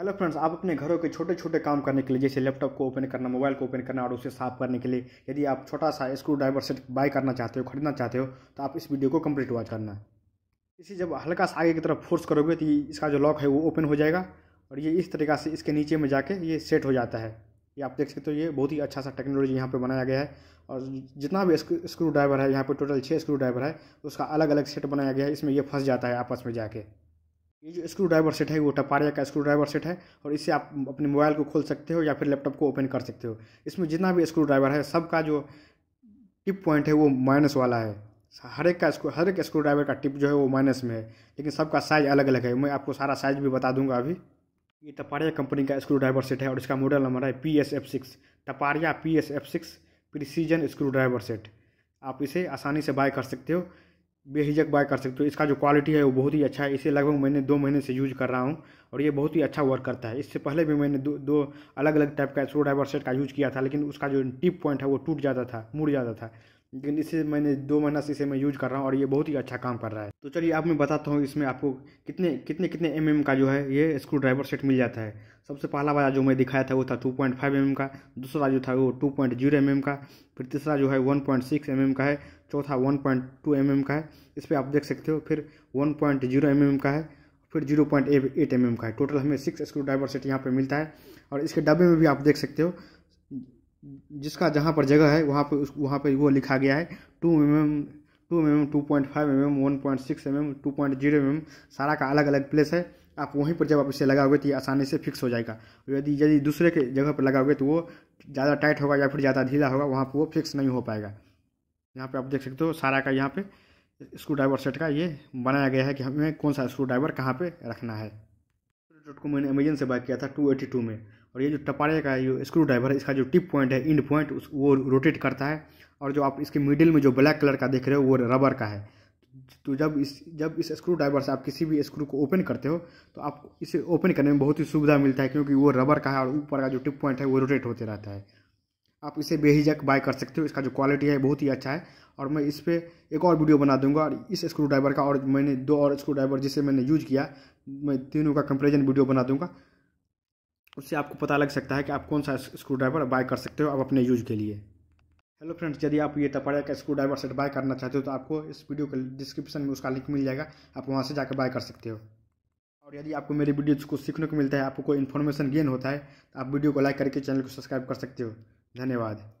hello friends आप अपने घरों के छोटे छोटे काम करने के लिए जैसे लैपटॉप को ओपन करना मोबाइल को ओपन करना और उसे साफ करने के लिए यदि आप छोटा सा स्क्रू ड्राइवर सेट बाय करना चाहते हो खरीदना चाहते हो तो आप इस वीडियो को कंप्लीट वॉच करना है इसे जब हल्का सा आगे की तरफ फोर्स करोगे तो इसका जो लॉक है वो ओपन हो जाएगा और ये इस तरीका से इसके नीचे में जाके ये सेट हो जाता है ये आप देख सकते हो ये बहुत ही अच्छा सा टेक्नोलॉजी यहाँ पे बनाया गया है और जितना भी स्क्रू ड्राइवर है यहाँ पे टोटल छः स्क्रू ड्राइवर है उसका अलग अलग सेट बनाया गया है इसमें ये फंस जाता है आपस में जाके ये जो स्क्रू ड्राइवर सेट है वो टपारिया का स्क्रू ड्राइवर सेट है और इसे आप अपने मोबाइल को खोल सकते हो या फिर लैपटॉप को ओपन कर सकते हो इसमें जितना भी स्क्रू ड्राइवर है सबका जो टिप पॉइंट है वो माइनस वाला है हर एक का स्क्रू हर एक स्क्रू ड्राइवर का टिप जो है वो माइनस में है लेकिन सबका साइज अलग अलग है मैं आपको सारा साइज भी बता दूंगा अभी ये टपारिया कंपनी का स्क्रू ड्राइवर सेट है और इसका मॉडल नंबर है P S F six Taparia P S F six precision screw driver set आप इसे आसानी से बाय कर सकते हो बेहिजक बाय कर सकते हो इसका जो क्वालिटी है वो बहुत ही अच्छा है इसे लगभग मैंने दो महीने से यूज कर रहा हूँ और ये बहुत ही अच्छा वर्क करता है इससे पहले भी मैंने दो दो अलग अलग टाइप का स्क्रू ड्राइवर सेट का यूज किया था लेकिन उसका जो टिप पॉइंट है वो टूट जाता था मुड़ जाता था लेकिन इसे मैंने दो महीना से इसे मैं यूज कर रहा हूँ और ये बहुत ही अच्छा काम कर रहा है तो चलिए आप मैं बताता हूँ इसमें आपको कितने कितने कितने एम mm का जो है ये स्क्रू ड्राइवर सेट मिल जाता है सबसे पहला वाला जो मैं दिखाया था वो था टू पॉइंट फाइव एम का दूसरा जो था वो टू पॉइंट जीरो एम का फिर तीसरा जो है वन पॉइंट सिक्स एम का है चौथा वन पॉइंट टू एम का है इस पर आप देख सकते हो फिर वन पॉइंट जीरो एम का है फिर जीरो पॉइंट एट एम का है टोटल हमें सिक्स स्क्रू ड्राइवर सेट यहाँ पर मिलता है और इसके डब्बे में भी आप देख सकते हो जिसका जहाँ पर जगह है वहाँ पर उस वहाँ पर वो लिखा गया है two M M two M M two point five M M one point six M M two point zero M M सारा का अलग अलग प्लेस है आप वहीं पर जब आप इसे लगाओगे तो ये आसानी से फिक्स हो जाएगा यदि यदि दूसरे के जगह पर लगाओगे तो वो ज़्यादा टाइट होगा या फिर ज़्यादा ढीला होगा वहाँ पर वो फिक्स नहीं हो पाएगा यहाँ पर आप देख सकते हो सारा का यहाँ पर स्क्रू ड्राइवर सेट का ये बनाया गया है कि हमें कौन सा स्क्रू ड्राइवर कहाँ पर रखना है को मैंने अमेजन से बाय किया था टू एटी टू में और ये जो टपारे का जो स्क्रू ड्राइवर है इसका जो टिप पॉइंट है इंड पॉइंट वो रोटेट करता है और जो आप इसके मिडिल में जो ब्लैक कलर का देख रहे हो वो रबर का है तो जब इस जब इस स्क्रू ड्राइवर से आप किसी भी स्क्रू को ओपन करते हो तो आप इसे ओपन करने में बहुत ही सुविधा मिलता है क्योंकि वो रबर का है और ऊपर का जो टिप पॉइंट है वो रोटेट होते रहता है आप इसे बेहिजक बाय कर सकते हो इसका जो क्वालिटी है बहुत ही अच्छा है और मैं इस पर एक और वीडियो बना दूंगा और इस स्क्रू ड्राइवर का और मैंने दो और स्क्रू ड्राइवर जिसे मैंने यूज किया मैं तीनों का कंपेरिजन वीडियो बना दूंगा उससे आपको पता लग सकता है कि आप कौन सा स्क्रू ड्राइवर बाय कर सकते हो आप अपने यूज के लिए हेलो फ्रेंड्स यदि आप ये टपाड़िया का स्क्रू ड्राइवर सेट बाय करना चाहते हो तो आपको इस वीडियो के डिस्क्रिप्शन में उसका लिंक मिल जाएगा आप वहाँ से जाकर बाय कर सकते हो और यदि आपको मेरी वीडियो को सीखने को मिलता है आपको कोई इन्फॉर्मेशन गेन होता है तो आप वीडियो को लाइक करके चैनल को सब्सक्राइब कर सकते हो धन्यवाद